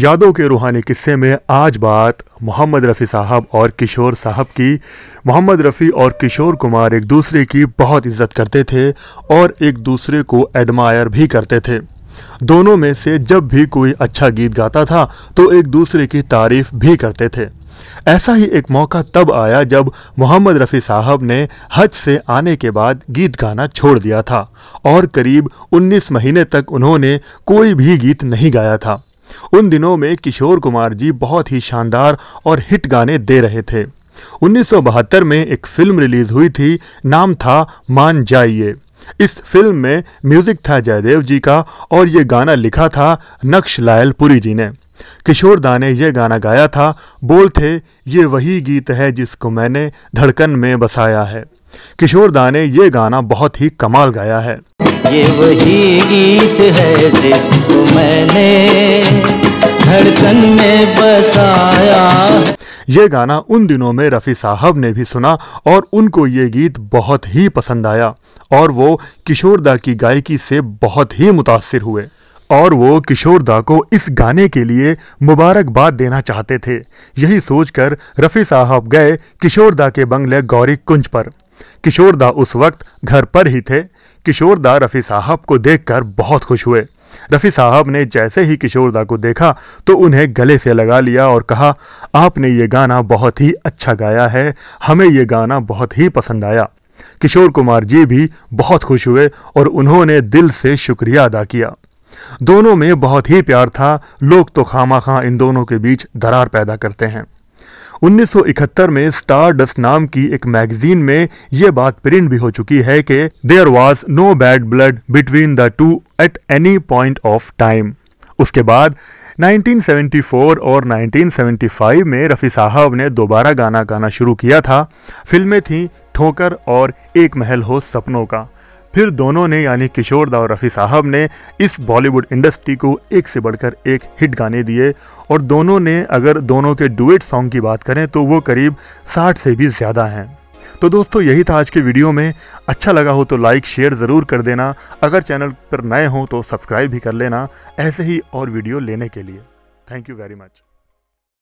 यादों के रूहानी किस्से में आज बात मोहम्मद रफ़ी साहब और किशोर साहब की मोहम्मद रफ़ी और किशोर कुमार एक दूसरे की बहुत इज्जत करते थे और एक दूसरे को एडमायर भी करते थे दोनों में से जब भी कोई अच्छा गीत गाता था तो एक दूसरे की तारीफ भी करते थे ऐसा ही एक मौका तब आया जब मोहम्मद रफ़ी साहब ने हज से आने के बाद गीत गाना छोड़ दिया था और करीब 19 महीने तक उन्होंने कोई भी गीत नहीं गाया था उन दिनों में किशोर कुमार जी बहुत ही शानदार और हिट गाने दे रहे थे 1972 में एक फिल्म रिलीज हुई थी नाम था मान जाइए इस फिल्म में म्यूजिक था जयदेव जी का और ये गाना लिखा था नक्श लायल पुरी जी ने दा ने यह गाना गाया था बोल थे ये वही गीत है जिसको मैंने धड़कन में बसाया है किशोर दा ने यह गाना बहुत ही कमाल गाया है ये वही गीत है जिसको मैंने हुसन में बसाया ये गाना उन दिनों में रफ़ी साहब ने भी सुना और उनको ये गीत बहुत ही पसंद आया और वो किशोरदा की गायकी से बहुत ही मुतासर हुए और वो किशोरदा को इस गाने के लिए मुबारकबाद देना चाहते थे यही सोचकर रफ़ी साहब गए किशोरदा के बंगले गौरी कुंज पर दा उस वक्त घर पर ही थे किशोर दा रफ़ी साहब को देखकर बहुत खुश हुए रफ़ी साहब ने जैसे ही किशोरदा को देखा तो उन्हें गले से लगा लिया और कहा आपने ये गाना बहुत ही अच्छा गाया है हमें ये गाना बहुत ही पसंद आया किशोर कुमार जी भी बहुत खुश हुए और उन्होंने दिल से शुक्रिया अदा किया दोनों में बहुत ही प्यार था लोग तो खामा खां इन दोनों के बीच दरार पैदा करते हैं 1971 में स्टार डस्ट नाम की एक मैगजीन में ये बात प्रिंट भी हो चुकी है कि there was no bad blood between the two at any point of time उसके बाद 1974 और 1975 में रफ़ी साहब ने दोबारा गाना गाना शुरू किया था फिल्में थीं ठोकर और एक महल हो सपनों का फिर दोनों ने यानी किशोर दा और रफ़ी साहब ने इस बॉलीवुड इंडस्ट्री को एक से बढ़कर एक हिट गाने दिए और दोनों ने अगर दोनों के डुएट सॉन्ग की बात करें तो वो करीब साठ से भी ज़्यादा हैं तो दोस्तों यही था आज के वीडियो में अच्छा लगा हो तो लाइक शेयर ज़रूर कर देना अगर चैनल पर नए हों तो सब्सक्राइब भी कर लेना ऐसे ही और वीडियो लेने के लिए थैंक यू वेरी मच